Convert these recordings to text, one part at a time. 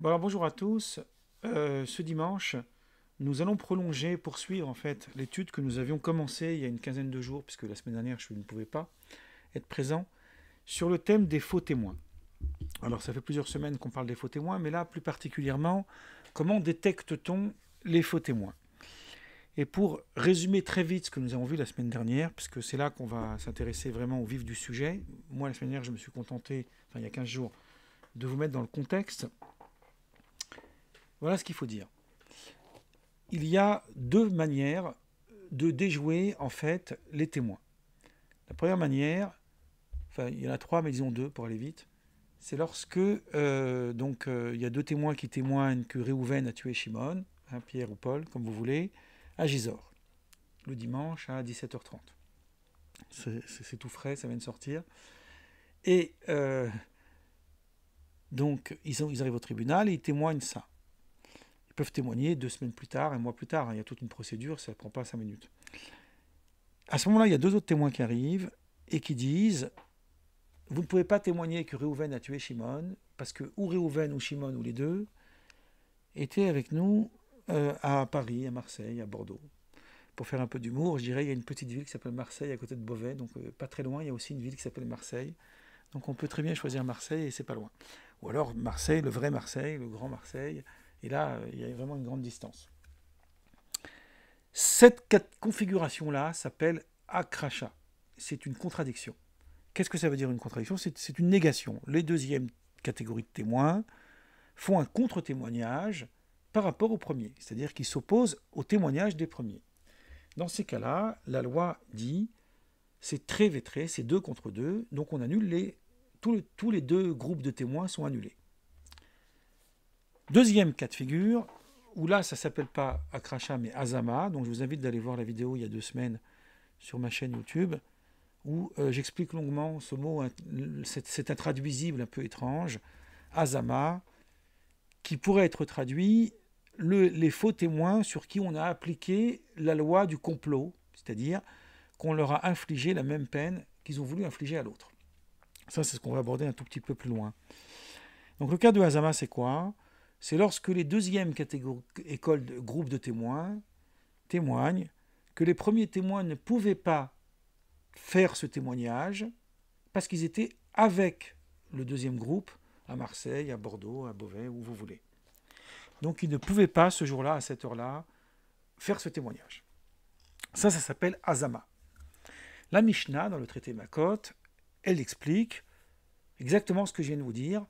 Bon alors bonjour à tous. Euh, ce dimanche, nous allons prolonger, poursuivre en fait l'étude que nous avions commencée il y a une quinzaine de jours, puisque la semaine dernière je ne pouvais pas être présent, sur le thème des faux témoins. Alors ça fait plusieurs semaines qu'on parle des faux témoins, mais là plus particulièrement, comment détecte-t-on les faux témoins Et pour résumer très vite ce que nous avons vu la semaine dernière, puisque c'est là qu'on va s'intéresser vraiment au vif du sujet, moi la semaine dernière je me suis contenté, enfin il y a 15 jours, de vous mettre dans le contexte voilà ce qu'il faut dire. Il y a deux manières de déjouer en fait les témoins. La première manière, enfin il y en a trois, mais disons deux pour aller vite, c'est lorsque euh, donc euh, il y a deux témoins qui témoignent que Réhouven a tué Shimon, hein, Pierre ou Paul, comme vous voulez, à Gisors, le dimanche à 17h30. C'est tout frais, ça vient de sortir. Et euh, donc ils, ils arrivent au tribunal et ils témoignent ça peuvent témoigner deux semaines plus tard, un mois plus tard. Hein. Il y a toute une procédure, ça ne prend pas cinq minutes. À ce moment-là, il y a deux autres témoins qui arrivent et qui disent Vous ne pouvez pas témoigner que Réhouven a tué Shimon, parce que ou Réhouven ou Shimon ou les deux étaient avec nous euh, à Paris, à Marseille, à Bordeaux. Pour faire un peu d'humour, je dirais il y a une petite ville qui s'appelle Marseille à côté de Beauvais, donc euh, pas très loin. Il y a aussi une ville qui s'appelle Marseille. Donc on peut très bien choisir Marseille et c'est pas loin. Ou alors Marseille, le vrai Marseille, le grand Marseille, et là, euh, il y a vraiment une grande distance. Cette configuration-là s'appelle accracha. C'est une contradiction. Qu'est-ce que ça veut dire une contradiction C'est une négation. Les deuxièmes catégories de témoins font un contre-témoignage par rapport au premier, c'est-à-dire qu'ils s'opposent au témoignage des premiers. Dans ces cas-là, la loi dit c'est très vétré, c'est deux contre deux, donc on annule les, tous les deux groupes de témoins sont annulés. Deuxième cas de figure, où là, ça s'appelle pas Akracha, mais Azama. Donc, je vous invite d'aller voir la vidéo il y a deux semaines sur ma chaîne YouTube, où euh, j'explique longuement ce mot, c'est intraduisible, un peu étrange, Azama, qui pourrait être traduit les faux témoins sur qui on a appliqué la loi du complot, c'est-à-dire qu'on leur a infligé la même peine qu'ils ont voulu infliger à l'autre. Ça, c'est ce qu'on va aborder un tout petit peu plus loin. Donc, le cas de Azama, c'est quoi c'est lorsque les deuxièmes écoles de, groupes de témoins témoignent que les premiers témoins ne pouvaient pas faire ce témoignage parce qu'ils étaient avec le deuxième groupe à Marseille, à Bordeaux, à Beauvais, où vous voulez. Donc ils ne pouvaient pas ce jour-là, à cette heure-là, faire ce témoignage. Ça, ça s'appelle Azama. La Mishnah, dans le traité Makot, elle explique exactement ce que je viens de vous dire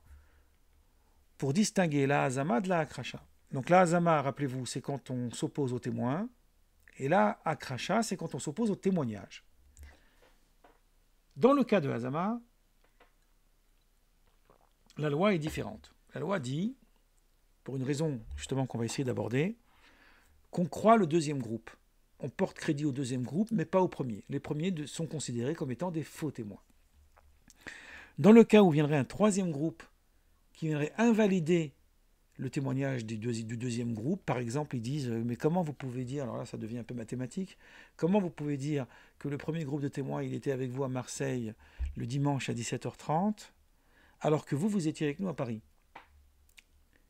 pour distinguer la azama de la akracha. Donc la azama, rappelez-vous, c'est quand on s'oppose au témoin, et la akracha, c'est quand on s'oppose au témoignage. Dans le cas de azama, la loi est différente. La loi dit, pour une raison justement qu'on va essayer d'aborder, qu'on croit le deuxième groupe. On porte crédit au deuxième groupe, mais pas au premier. Les premiers sont considérés comme étant des faux témoins. Dans le cas où viendrait un troisième groupe qui viendraient invalider le témoignage du, deuxième groupe. Par exemple, ils disent, euh, mais comment vous pouvez dire, alors là ça devient un peu mathématique, comment vous pouvez dire que le premier groupe de témoins, il était avec vous à Marseille le dimanche à 17h30, alors que vous, vous étiez avec nous à Paris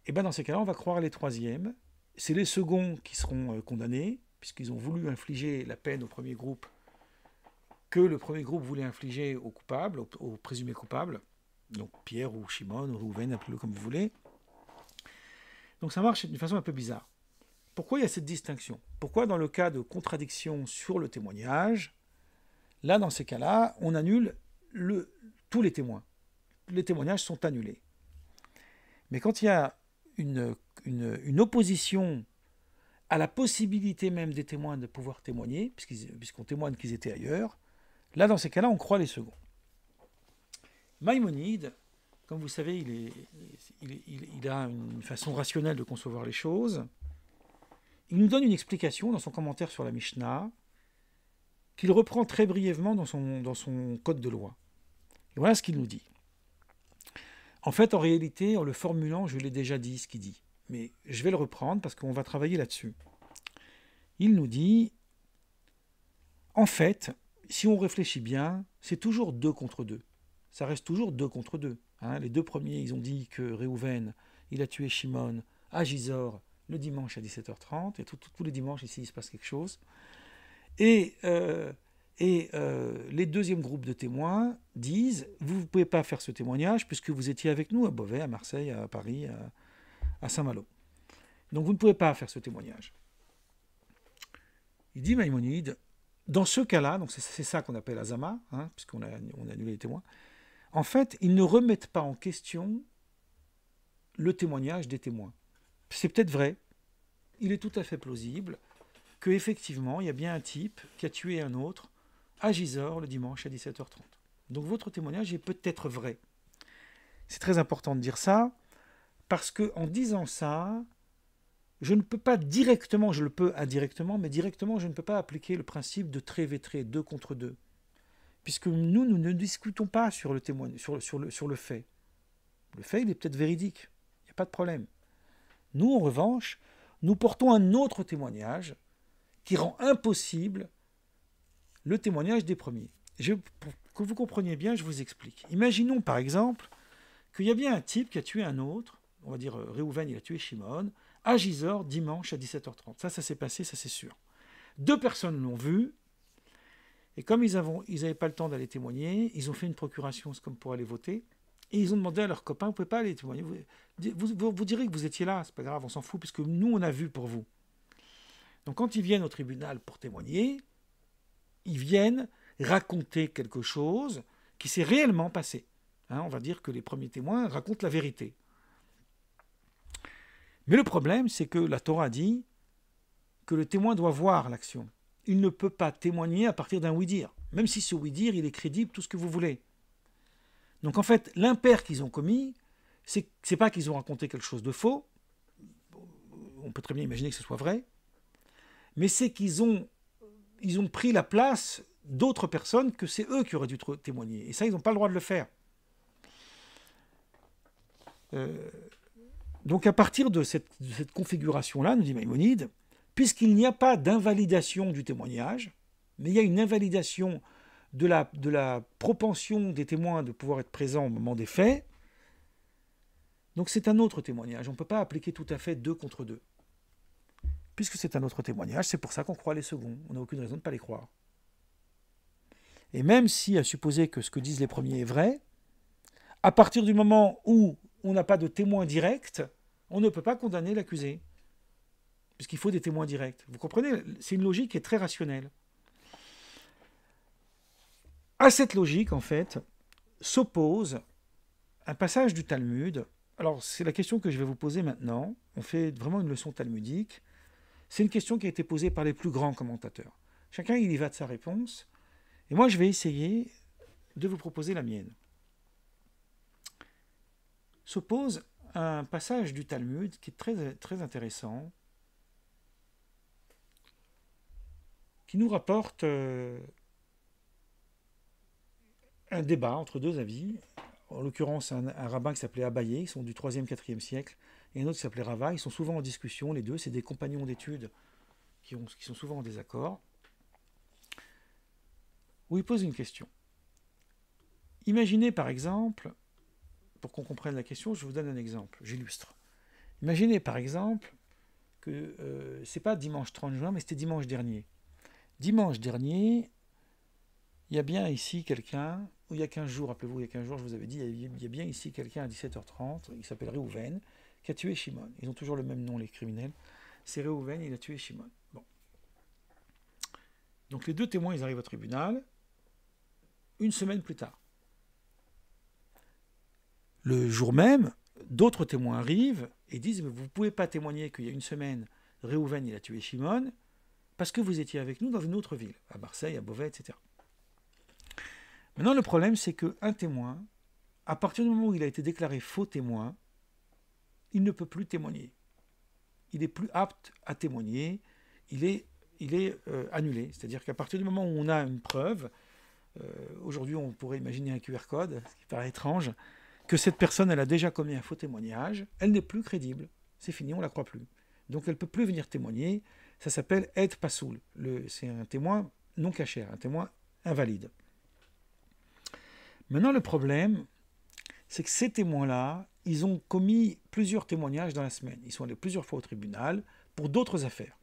Eh ben, dans ces cas-là, on va croire les troisièmes. C'est les seconds qui seront euh, condamnés, puisqu'ils ont voulu infliger la peine au premier groupe que le premier groupe voulait infliger aux coupables, aux présumés coupables donc Pierre ou Shimon ou Rouven, appelez-le comme vous voulez. Donc ça marche d'une façon un peu bizarre. Pourquoi il y a cette distinction Pourquoi dans le cas de contradiction sur le témoignage, là dans ces cas-là, on annule le, tous les témoins Les témoignages sont annulés. Mais quand il y a une, opposition à la possibilité même des témoins de pouvoir témoigner, puisqu'on témoigne qu'ils étaient ailleurs, là dans ces cas-là, on croit les seconds. Maïmonide, comme vous savez, il, est, a une façon rationnelle de concevoir les choses. Il nous donne une explication dans son commentaire sur la Mishnah, qu'il reprend très brièvement dans son, dans son code de loi. Et voilà ce qu'il nous dit. En fait, en réalité, en le formulant, je l'ai déjà dit ce qu'il dit. Mais je vais le reprendre parce qu'on va travailler là-dessus. Il nous dit, en fait, si on réfléchit bien, c'est toujours deux contre deux ça reste toujours deux contre deux. Hein. Les deux premiers, ils ont dit que Réhouven, il a tué Shimon à Gisors le dimanche à 17h30, et tous les dimanches ici, il se passe quelque chose. Et, euh, euh, les deuxièmes groupes de témoins disent, vous ne pouvez pas faire ce témoignage puisque vous étiez avec nous à Beauvais, à Marseille, à Paris, à, Saint-Malo. Donc vous ne pouvez pas faire ce témoignage. Il dit Maïmonide, dans ce cas-là, donc c'est ça qu'on appelle Azama, hein, puisqu'on a annulé les témoins, en fait, ils ne remettent pas en question le témoignage des témoins. C'est peut-être vrai. Il est tout à fait plausible que effectivement, il y a bien un type qui a tué un autre à Gisors le dimanche à 17h30. Donc votre témoignage est peut-être vrai. C'est très important de dire ça parce que en disant ça, je ne peux pas directement, je le peux indirectement, mais directement, je ne peux pas appliquer le principe de très deux contre deux puisque nous, nous ne discutons pas sur le, sur, sur, le, sur le fait. Le fait, il est peut-être véridique, il n'y a pas de problème. Nous, en revanche, nous portons un autre témoignage qui rend impossible le témoignage des premiers. que vous compreniez bien, je vous explique. Imaginons par exemple qu'il y a bien un type qui a tué un autre, on va dire euh, Réhouven, il a tué Shimon, à Gisors dimanche à 17h30. Ça, ça s'est passé, ça c'est sûr. Deux personnes l'ont vu, et comme ils n'avaient pas le temps d'aller témoigner, ils ont fait une procuration, comme pour aller voter. Et ils ont demandé à leurs copains, vous pouvez pas aller témoigner, vous, direz que vous étiez là, c'est pas grave, on s'en fout, puisque nous, on a vu pour vous. Donc quand ils viennent au tribunal pour témoigner, ils viennent raconter quelque chose qui s'est réellement passé. Hein, on va dire que les premiers témoins racontent la vérité. Mais le problème, c'est que la Torah dit que le témoin doit voir l'action il ne peut pas témoigner à partir d'un oui-dire, même si ce oui-dire, il est crédible, tout ce que vous voulez. Donc en fait, l'impair qu'ils ont commis, c'est pas qu'ils ont raconté quelque chose de faux, on peut très bien imaginer que ce soit vrai, mais c'est qu'ils ont, ils ont pris la place d'autres personnes que c'est eux qui auraient dû témoigner. Et ça, ils n'ont pas le droit de le faire. Euh, donc à partir de cette, cette configuration-là, nous dit Maïmonide, puisqu'il n'y a pas d'invalidation du témoignage, mais il y a une invalidation de la, de la propension des témoins de pouvoir être présents au moment des faits. Donc c'est un autre témoignage, on ne peut pas appliquer tout à fait deux contre deux. Puisque c'est un autre témoignage, c'est pour ça qu'on croit les seconds, on n'a aucune raison de ne pas les croire. Et même si, à supposer que ce que disent les premiers est vrai, à partir du moment où on n'a pas de témoin direct, on ne peut pas condamner l'accusé puisqu'il faut des témoins directs. Vous comprenez C'est une logique qui est très rationnelle. À cette logique, en fait, s'oppose un passage du Talmud. Alors, c'est la question que je vais vous poser maintenant. On fait vraiment une leçon talmudique. C'est une question qui a été posée par les plus grands commentateurs. Chacun il y va de sa réponse. Et moi, je vais essayer de vous proposer la mienne. S'oppose un passage du Talmud qui est très, très intéressant, qui nous rapporte euh, un débat entre deux avis, en l'occurrence un, rabbin qui s'appelait Abayé, ils sont du 3e, 4e siècle, et un autre qui s'appelait Rava, ils sont souvent en discussion, les deux, c'est des compagnons d'études qui, sont souvent en désaccord, où ils posent une question. Imaginez par exemple, pour qu'on comprenne la question, je vous donne un exemple, j'illustre. Imaginez par exemple que ce euh, c'est pas dimanche 30 juin, mais c'était dimanche dernier. Dimanche dernier, il y a bien ici quelqu'un, il y a 15 jours, rappelez-vous, il y a 15 jours, je vous avais dit, il y a bien ici quelqu'un à 17h30, il s'appelle Réhouven, qui a tué Shimon. Ils ont toujours le même nom, les criminels. C'est Réhouven, il a tué Shimon. Bon. Donc les deux témoins, ils arrivent au tribunal une semaine plus tard. Le jour même, d'autres témoins arrivent et disent, mais vous ne pouvez pas témoigner qu'il y a une semaine, Réhouven, il a tué Shimon, parce que vous étiez avec nous dans une autre ville, à Marseille, à Beauvais, etc. Maintenant, le problème, c'est qu'un témoin, à partir du moment où il a été déclaré faux témoin, il ne peut plus témoigner. Il est plus apte à témoigner, il est, il est euh, annulé. C'est-à-dire qu'à partir du moment où on a une preuve, euh, aujourd'hui on pourrait imaginer un QR code, ce qui paraît étrange, que cette personne, elle a déjà commis un faux témoignage, elle n'est plus crédible. C'est fini, on ne la croit plus. Donc elle ne peut plus venir témoigner, ça s'appelle Ed Pasoul. C'est un témoin non caché, un témoin invalide. Maintenant, le problème, c'est que ces témoins-là, ils ont commis plusieurs témoignages dans la semaine. Ils sont allés plusieurs fois au tribunal pour d'autres affaires.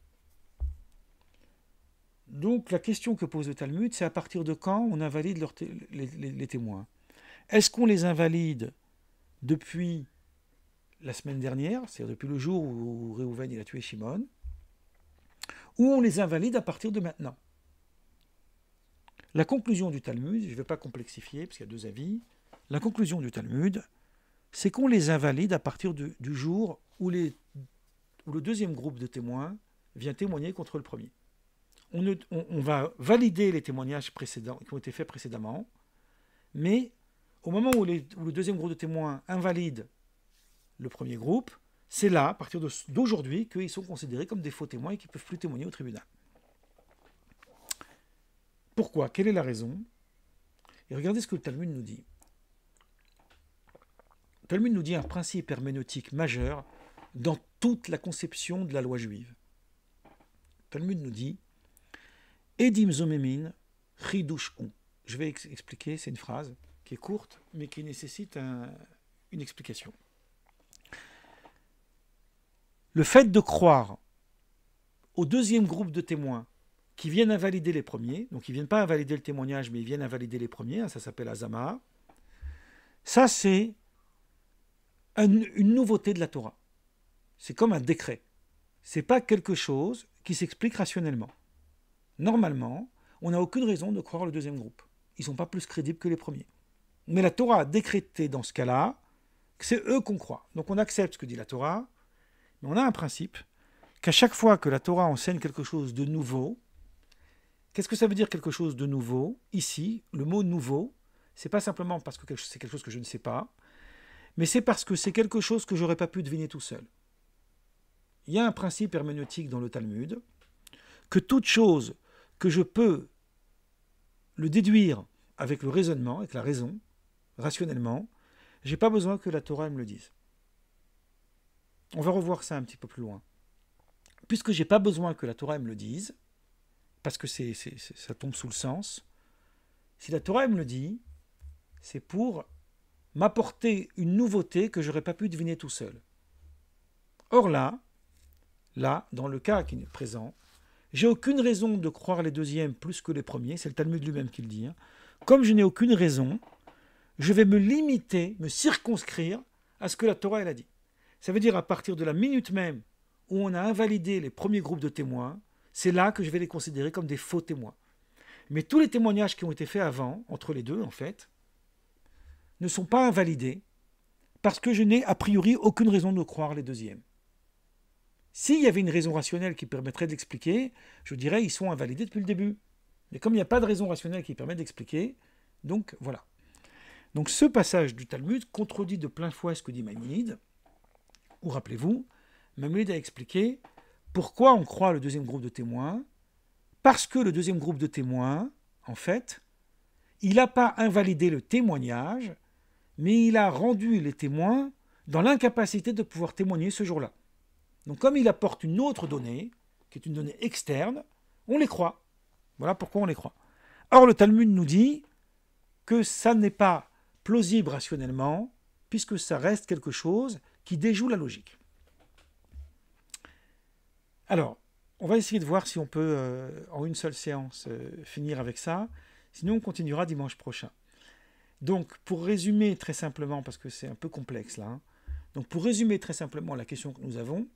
Donc la question que pose le Talmud, c'est à partir de quand on invalide les, témoins Est-ce qu'on les invalide depuis la semaine dernière, c'est-à-dire depuis le jour où Réhouven a tué Shimon ou on les invalide à partir de maintenant. La conclusion du Talmud, je ne vais pas complexifier parce qu'il y a deux avis, la conclusion du Talmud, c'est qu'on les invalide à partir du jour où, le deuxième groupe de témoins vient témoigner contre le premier. On, va valider les témoignages précédents, qui ont été faits précédemment, mais au moment où le deuxième groupe de témoins invalide le premier groupe, c'est là, à partir d'aujourd'hui, qu'ils sont considérés comme des faux témoins et qu'ils ne peuvent plus témoigner au tribunal. Pourquoi Quelle est la raison Et regardez ce que le Talmud nous dit. Le Talmud nous dit un principe herméneutique majeur dans toute la conception de la loi juive. Le Talmud nous dit Edim zomemin chidushku. Je vais expliquer, c'est une phrase qui est courte, mais qui nécessite une explication. Le fait de croire au deuxième groupe de témoins qui viennent invalider les premiers, donc ils ne viennent pas invalider le témoignage, mais ils viennent invalider les premiers, hein, ça s'appelle Azama, ça c'est une nouveauté de la Torah. C'est comme un décret. C'est pas quelque chose qui s'explique rationnellement. Normalement, on n'a aucune raison de croire le deuxième groupe. Ils sont pas plus crédibles que les premiers. Mais la Torah a décrété dans ce cas-là que c'est eux qu'on croit. Donc on accepte ce que dit la Torah, on a un principe qu'à chaque fois que la Torah enseigne quelque chose de nouveau, qu'est-ce que ça veut dire quelque chose de nouveau Ici, le mot nouveau, c'est pas simplement parce que c'est quelque chose que je ne sais pas, mais c'est parce que c'est quelque chose que j'aurais pas pu deviner tout seul. Il y a un principe herméneutique dans le Talmud que toute chose que je peux le déduire avec le raisonnement, avec la raison, rationnellement, j'ai pas besoin que la Torah me le dise. On va revoir ça un petit peu plus loin. Puisque j'ai pas besoin que la Torah me le dise, parce que c'est, ça tombe sous le sens, si la Torah me le dit, c'est pour m'apporter une nouveauté que j'aurais pas pu deviner tout seul. Or là, là, dans le cas qui est présent, j'ai aucune raison de croire les deuxièmes plus que les premiers, c'est le Talmud lui-même qui le dit. Hein. Comme je n'ai aucune raison, je vais me limiter, me circonscrire à ce que la Torah elle a dit. Ça veut dire à partir de la minute même où on a invalidé les premiers groupes de témoins, c'est là que je vais les considérer comme des faux témoins. Mais tous les témoignages qui ont été faits avant, entre les deux en fait, ne sont pas invalidés parce que je n'ai a priori aucune raison de croire les deuxièmes. S'il y avait une raison rationnelle qui permettrait d'expliquer, je dirais ils sont invalidés depuis le début. Mais comme il n'y a pas de raison rationnelle qui permet d'expliquer, donc voilà. Donc ce passage du Talmud contredit de plein fouet ce que dit Manide. Ou rappelez-vous, lui a expliqué pourquoi on croit le deuxième groupe de témoins. Parce que le deuxième groupe de témoins, en fait, il n'a pas invalidé le témoignage, mais il a rendu les témoins dans l'incapacité de pouvoir témoigner ce jour-là. Donc comme il apporte une autre donnée, qui est une donnée externe, on les croit. Voilà pourquoi on les croit. Or, le Talmud nous dit que ça n'est pas plausible rationnellement, puisque ça reste quelque chose qui déjoue la logique. Alors, on va essayer de voir si on peut, euh, en une seule séance, euh, finir avec ça. Sinon, on continuera dimanche prochain. Donc, pour résumer très simplement, parce que c'est un peu complexe là, hein. donc pour résumer très simplement la question que nous avons,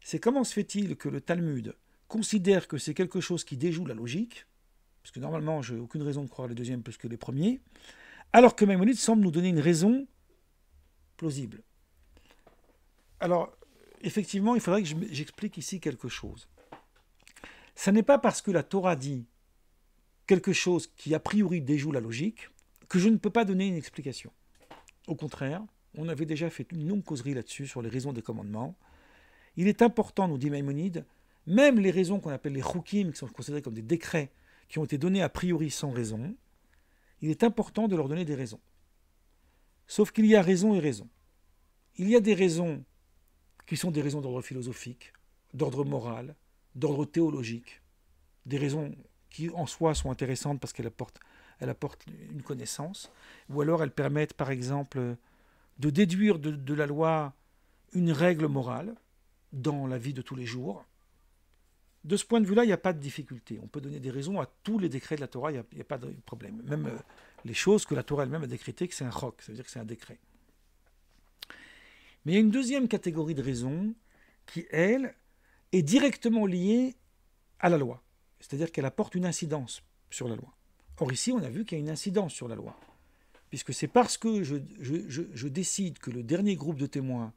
c'est comment se fait-il que le Talmud considère que c'est quelque chose qui déjoue la logique, parce que normalement, j'ai aucune raison de croire les deuxièmes plus que les premiers, alors que Maïmonide semble nous donner une raison plausible. Alors, effectivement, il faudrait que j'explique ici quelque chose. Ce n'est pas parce que la Torah dit quelque chose qui a priori déjoue la logique que je ne peux pas donner une explication. Au contraire, on avait déjà fait une longue causerie là-dessus sur les raisons des commandements. Il est important, nous dit Maïmonide, même les raisons qu'on appelle les choukim, qui sont considérées comme des décrets, qui ont été donnés a priori sans raison, il est important de leur donner des raisons. Sauf qu'il y a raison et raison. Il y a des raisons qui sont des raisons d'ordre philosophique, d'ordre moral, d'ordre théologique, des raisons qui en soi sont intéressantes parce qu'elles apportent, elles apportent une connaissance, ou alors elles permettent par exemple de déduire de, la loi une règle morale dans la vie de tous les jours. De ce point de vue-là, il n'y a pas de difficulté. On peut donner des raisons à tous les décrets de la Torah, il n'y a, pas de problème. Même euh, les choses que la Torah elle-même a décrétées, que c'est un roc, ça veut dire que c'est un décret. Mais il y a une deuxième catégorie de raisons qui, elle, est directement liée à la loi. C'est-à-dire qu'elle apporte une incidence sur la loi. Or ici, on a vu qu'il y a une incidence sur la loi. Puisque c'est parce que je, décide que le dernier groupe de témoins,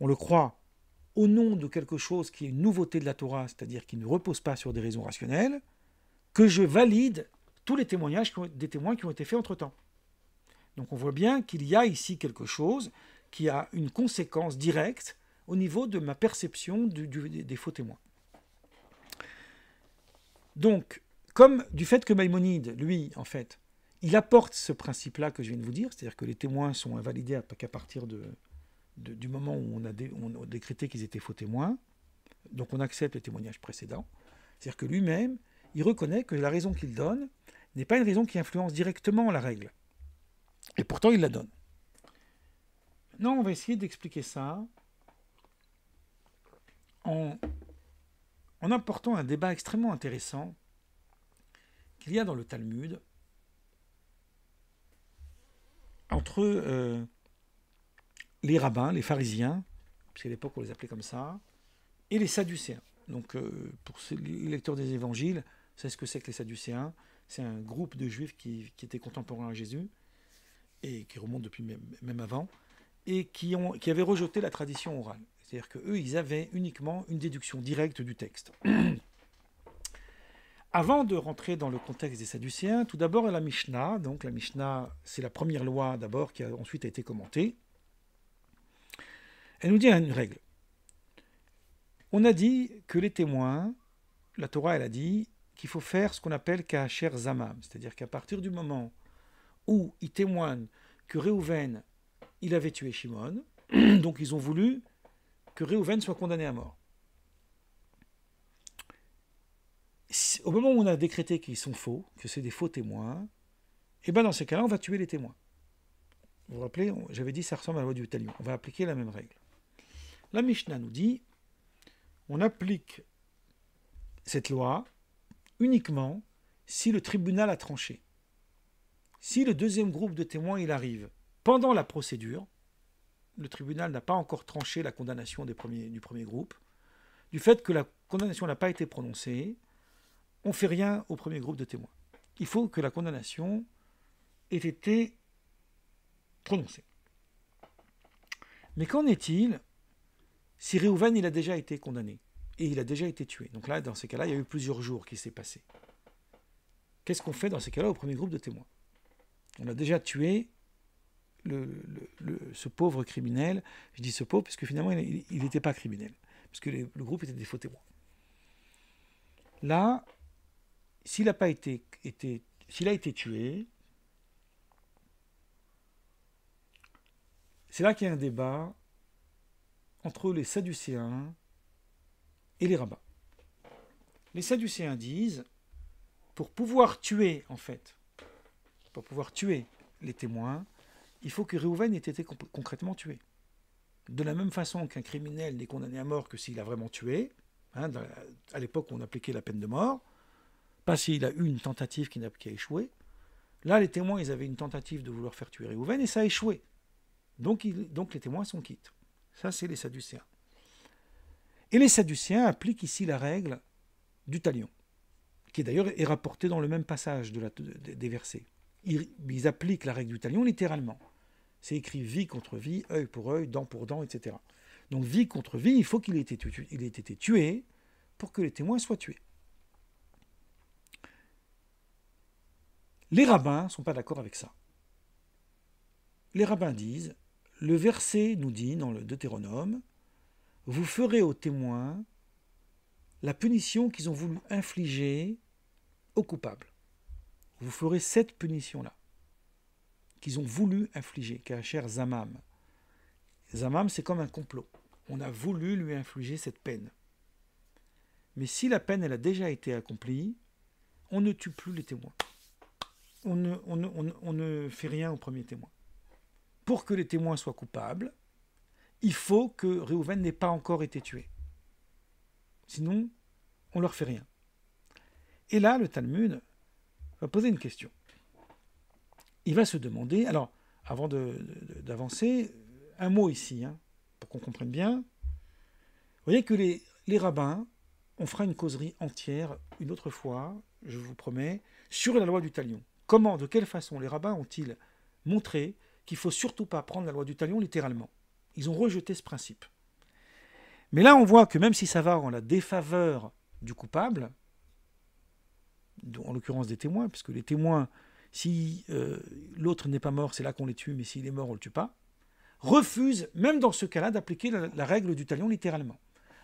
on le croit, au nom de quelque chose qui est une nouveauté de la Torah, c'est-à-dire qui ne repose pas sur des raisons rationnelles, que je valide tous les témoignages des témoins qui ont été faits entre-temps. Donc on voit bien qu'il y a ici quelque chose qui a une conséquence directe au niveau de ma perception des faux témoins. Donc, comme du fait que Maïmonide, lui, en fait, il apporte ce principe-là que je viens de vous dire, c'est-à-dire que les témoins sont invalidés qu'à partir du moment où on a, on a décrété qu'ils étaient faux témoins, donc on accepte les témoignages précédents, c'est-à-dire que lui-même, il reconnaît que la raison qu'il donne n'est pas une raison qui influence directement la règle, et pourtant, il la donne. Maintenant, on va essayer d'expliquer ça en, en apportant un débat extrêmement intéressant qu'il y a dans le Talmud entre euh, les rabbins, les pharisiens, puisqu'à l'époque on les appelait comme ça, et les sadducéens. Donc euh, pour les lecteurs des évangiles, c'est ce que c'est que les sadducéens. C'est un groupe de juifs qui, qui étaient contemporains à Jésus et qui remontent depuis même avant, et qui, ont, qui avaient rejeté la tradition orale. C'est-à-dire qu'eux, ils avaient uniquement une déduction directe du texte. Avant de rentrer dans le contexte des Sadducéens, tout d'abord la Mishnah. Donc la Mishnah, c'est la première loi d'abord qui a ensuite été commentée. Elle nous dit une règle. On a dit que les témoins, la Torah, elle a dit qu'il faut faire ce qu'on appelle kacher zamam, c'est-à-dire qu'à partir du moment où ils témoignent que Réhouven, il avait tué Shimon, donc ils ont voulu que Réhouven soit condamné à mort. Au moment où on a décrété qu'ils sont faux, que c'est des faux témoins, et eh bien dans ces cas-là, on va tuer les témoins. Vous vous rappelez, j'avais dit ça ressemble à la loi du talion. On va appliquer la même règle. La Mishnah nous dit on applique cette loi uniquement si le tribunal a tranché. Si le deuxième groupe de témoins il arrive pendant la procédure, le tribunal n'a pas encore tranché la condamnation du premier groupe. Du fait que la condamnation n'a pas été prononcée, on ne fait rien au premier groupe de témoins. Il faut que la condamnation ait été prononcée. Mais qu'en est-il si Réhouven il a déjà été condamné et il a déjà été tué Donc là, dans ces cas-là, il y a eu plusieurs jours qui s'est passé. Qu'est-ce qu'on fait dans ces cas-là au premier groupe de témoins on a déjà tué ce pauvre criminel. Je dis ce pauvre parce que finalement, il n'était pas criminel, parce que le groupe était des faux Là, s'il a pas été, s'il a été tué, c'est là qu'il y a un débat entre les Sadducéens et les rabbins. Les Sadducéens disent, pour pouvoir tuer, en fait, pour pouvoir tuer les témoins, il faut que Réhouven ait été concrètement tué. De la même façon qu'un criminel n'est condamné à mort que s'il a vraiment tué, hein, à l'époque où on appliquait la peine de mort, pas s'il a eu une tentative qui a, qui échoué. Là, les témoins, ils avaient une tentative de vouloir faire tuer Réhouven et ça a échoué. Donc, donc les témoins sont quittes. Ça, c'est les Sadducéens. Et les Sadducéens appliquent ici la règle du talion, qui d'ailleurs est rapportée dans le même passage des versets ils, appliquent la règle du talion littéralement. C'est écrit vie contre vie, œil pour œil, dent pour dent, etc. Donc vie contre vie, il faut qu'il ait, été il ait été tué pour que les témoins soient tués. Les rabbins ne sont pas d'accord avec ça. Les rabbins disent, le verset nous dit dans le Deutéronome, vous ferez aux témoins la punition qu'ils ont voulu infliger aux coupables vous ferez cette punition-là qu'ils ont voulu infliger, cher Zamam. Zamam, c'est comme un complot. On a voulu lui infliger cette peine. Mais si la peine, elle a déjà été accomplie, on ne tue plus les témoins. On ne, fait rien au premier témoin. Pour que les témoins soient coupables, il faut que Réhouven n'ait pas encore été tué. Sinon, on ne leur fait rien. Et là, le Talmud, va poser une question. Il va se demander, alors, avant d'avancer, un mot ici, hein, pour qu'on comprenne bien. Vous voyez que les, les rabbins, on fera une causerie entière une autre fois, je vous promets, sur la loi du talion. Comment, de quelle façon les rabbins ont-ils montré qu'il ne faut surtout pas prendre la loi du talion littéralement Ils ont rejeté ce principe. Mais là, on voit que même si ça va en la défaveur du coupable, en l'occurrence des témoins, puisque les témoins, si euh, l'autre n'est pas mort, c'est là qu'on les tue, mais s'il est mort, on ne le tue pas, refuse, même dans ce cas-là, d'appliquer la, règle du talion littéralement.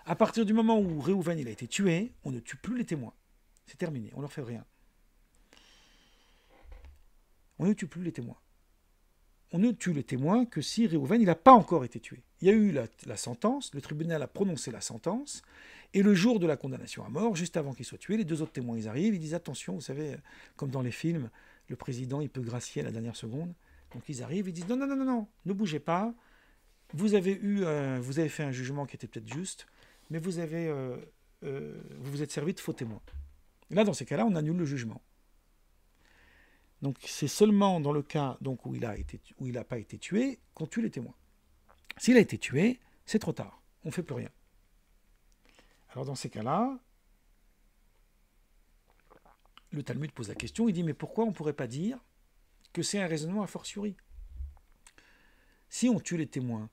À partir du moment où Réhouven il a été tué, on ne tue plus les témoins. C'est terminé, on leur fait rien. On ne tue plus les témoins. On ne tue les témoins que si Réhouven n'a pas encore été tué. Il y a eu la, la sentence, le tribunal a prononcé la sentence, et le jour de la condamnation à mort, juste avant qu'il soit tué, les deux autres témoins ils arrivent, ils disent attention, vous savez, comme dans les films, le président il peut gracier à la dernière seconde. Donc ils arrivent, ils disent non, non, non, non, non, ne bougez pas. Vous avez eu, euh, vous avez fait un jugement qui était peut-être juste, mais vous avez, euh, euh, vous vous êtes servi de faux témoins. là, dans ces cas-là, on annule le jugement. Donc c'est seulement dans le cas donc, où il a été, où il n'a pas été tué qu'on tue les témoins. S'il a été tué, c'est trop tard. On ne fait plus rien. Alors dans ces cas-là, le Talmud pose la question, il dit mais pourquoi on ne pourrait pas dire que c'est un raisonnement a fortiori Si on tue les témoins,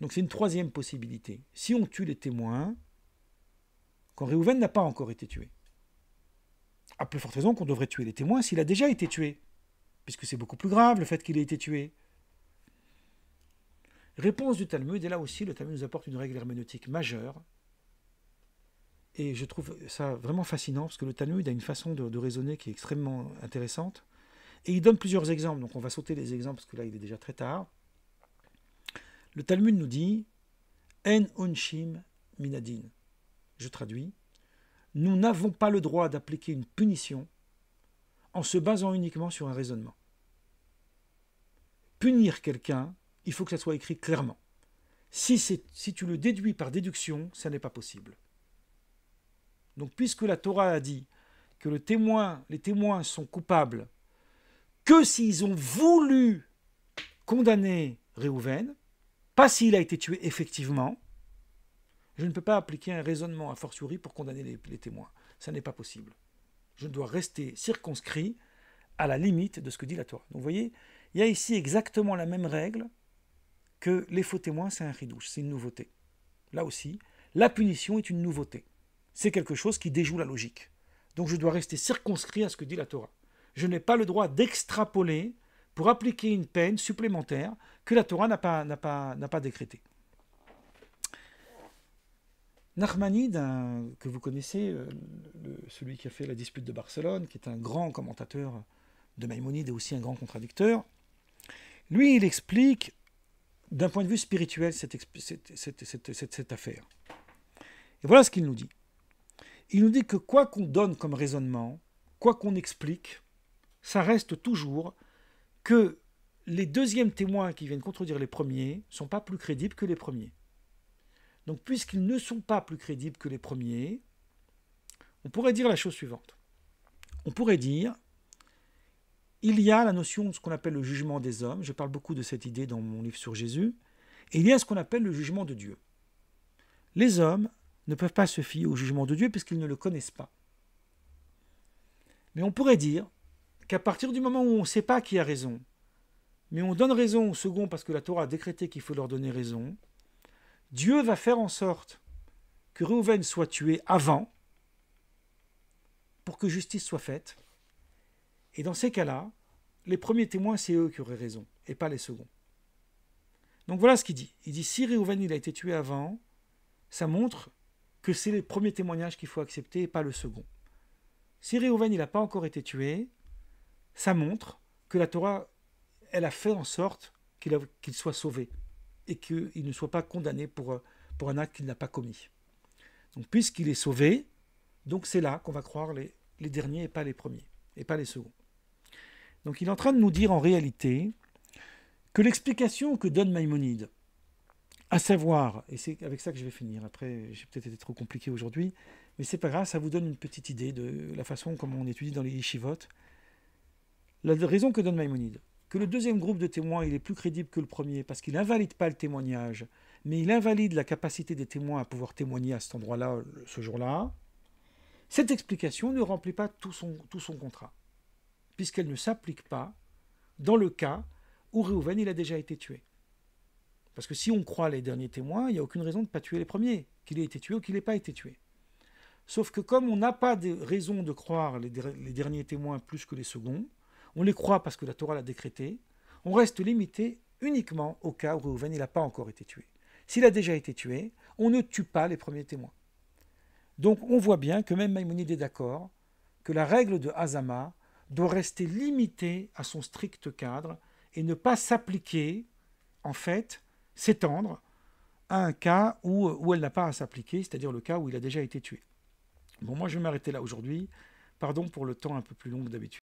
donc c'est une troisième possibilité, si on tue les témoins, quand Réhouven n'a pas encore été tué, à plus forte raison qu'on devrait tuer les témoins s'il a déjà été tué, puisque c'est beaucoup plus grave le fait qu'il ait été tué. Réponse du Talmud, et là aussi le Talmud nous apporte une règle herméneutique majeure, et je trouve ça vraiment fascinant parce que le Talmud a une façon de, raisonner qui est extrêmement intéressante. Et il donne plusieurs exemples, donc on va sauter les exemples parce que là il est déjà très tard. Le Talmud nous dit En onshim minadin. Je traduis Nous n'avons pas le droit d'appliquer une punition en se basant uniquement sur un raisonnement. Punir quelqu'un, il faut que ça soit écrit clairement. Si, si tu le déduis par déduction, ça n'est pas possible. Donc puisque la Torah a dit que les témoins sont coupables que s'ils ont voulu condamner Réhouven, pas s'il a été tué effectivement, je ne peux pas appliquer un raisonnement à fortiori pour condamner les, témoins. Ça n'est pas possible. Je dois rester circonscrit à la limite de ce que dit la Torah. Donc vous voyez, il y a ici exactement la même règle que les faux témoins, c'est un ridouche, c'est une nouveauté. Là aussi, la punition est une nouveauté c'est quelque chose qui déjoue la logique. Donc je dois rester circonscrit à ce que dit la Torah. Je n'ai pas le droit d'extrapoler pour appliquer une peine supplémentaire que la Torah n'a pas, n'a pas, n'a pas décrétée. Nachmanide, que vous connaissez, euh, celui qui a fait la dispute de Barcelone, qui est un grand commentateur de Maïmonide et aussi un grand contradicteur, lui, il explique d'un point de vue spirituel cette, cette, cette affaire. Et voilà ce qu'il nous dit. Il nous dit que quoi qu'on donne comme raisonnement, quoi qu'on explique, ça reste toujours que les deuxièmes témoins qui viennent contredire les premiers sont pas plus crédibles que les premiers. Donc puisqu'ils ne sont pas plus crédibles que les premiers, on pourrait dire la chose suivante. On pourrait dire, il y a la notion de ce qu'on appelle le jugement des hommes, je parle beaucoup de cette idée dans mon livre sur Jésus, et il y a ce qu'on appelle le jugement de Dieu. Les hommes ne peuvent pas se fier au jugement de Dieu puisqu'ils ne le connaissent pas. Mais on pourrait dire qu'à partir du moment où on ne sait pas qui a raison, mais on donne raison au second parce que la Torah a décrété qu'il faut leur donner raison, Dieu va faire en sorte que Réhouven soit tué avant pour que justice soit faite. Et dans ces cas-là, les premiers témoins, c'est eux qui auraient raison et pas les seconds. Donc voilà ce qu'il dit. Il dit si Réhouven il a été tué avant, ça montre que c'est les premiers témoignages qu'il faut accepter et pas le second. Si il n'a pas encore été tué, ça montre que la Torah, elle a fait en sorte qu'il soit sauvé et qu'il ne soit pas condamné pour, pour un acte qu'il n'a pas commis. Donc puisqu'il est sauvé, donc c'est là qu'on va croire les, les derniers et pas les premiers, et pas les seconds. Donc il est en train de nous dire en réalité que l'explication que donne Maïmonide, à savoir, et c'est avec ça que je vais finir, après j'ai peut-être été trop compliqué aujourd'hui, mais c'est pas grave, ça vous donne une petite idée de la façon comme on étudie dans les Ichivot. La raison que donne Maïmonide, que le deuxième groupe de témoins, il est plus crédible que le premier, parce qu'il n'invalide pas le témoignage, mais il invalide la capacité des témoins à pouvoir témoigner à cet endroit-là, ce jour-là, cette explication ne remplit pas tout son, tout son contrat, puisqu'elle ne s'applique pas dans le cas où Reuven il a déjà été tué. Parce que si on croit les derniers témoins, il n'y a aucune raison de ne pas tuer les premiers, qu'il ait été tué ou qu'il n'ait pas été tué. Sauf que comme on n'a pas de raison de croire les, derniers témoins plus que les seconds, on les croit parce que la Torah l'a décrété, on reste limité uniquement au cas où Reuven n'a pas encore été tué. S'il a déjà été tué, on ne tue pas les premiers témoins. Donc on voit bien que même Maïmonide est d'accord que la règle de Hazama doit rester limitée à son strict cadre et ne pas s'appliquer, en fait, s'étendre à un cas où, où elle n'a pas à s'appliquer, c'est-à-dire le cas où il a déjà été tué. Bon, moi je vais m'arrêter là aujourd'hui. Pardon pour le temps un peu plus long que d'habitude.